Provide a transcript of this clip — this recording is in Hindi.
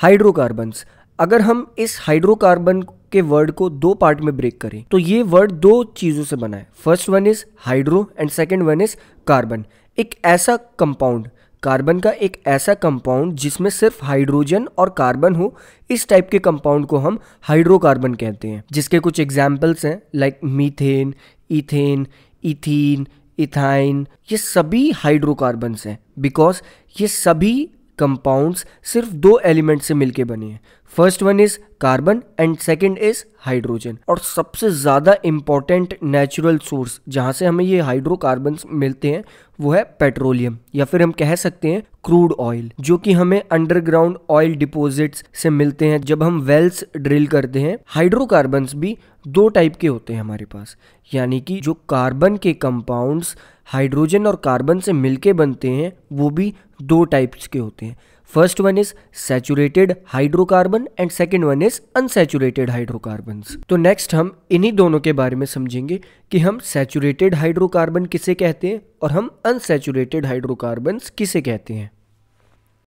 हाइड्रोकार्बन्स अगर हम इस हाइड्रोकार्बन के वर्ड को दो पार्ट में ब्रेक करें तो ये वर्ड दो चीज़ों से बना है first one is hydro and second one is carbon एक ऐसा कंपाउंड कार्बन का एक ऐसा कंपाउंड जिसमें सिर्फ हाइड्रोजन और कार्बन हो इस टाइप के कंपाउंड को हम हाइड्रोकार्बन कहते हैं जिसके कुछ एग्जाम्पल्स हैं like methane ethane ethene ethyne ये सभी हाइड्रोकार्बन्स हैं बिकॉज ये सभी कंपाउंड्स सिर्फ दो एलिमेंट से मिलके बने हैं first one is carbon and second is hydrogen और सबसे ज़्यादा इंपॉर्टेंट नेचुरल सोर्स जहाँ से हमें ये हाइड्रोकार्बन मिलते हैं वो है पेट्रोलियम या फिर हम कह सकते हैं क्रूड ऑयल जो कि हमें अंडरग्राउंड ऑयल डिपॉजिट्स से मिलते हैं जब हम वेल्स ड्रिल करते हैं हाइड्रोकार्बन्स भी दो टाइप के होते हैं हमारे पास यानी कि जो कार्बन के कंपाउंड्स हाइड्रोजन और कार्बन से मिलके बनते हैं वो भी दो टाइप्स के होते हैं first one is saturated hydrocarbon and second one is unsaturated hydrocarbon तो नेक्स्ट हम इन्हीं दोनों के बारे में समझेंगे कि हम सैचुरेटेड हाइड्रोकार्बन किसे कहते हैं और हम अनसेचुरेटेड हाइड्रोकार्बन किसे कहते हैं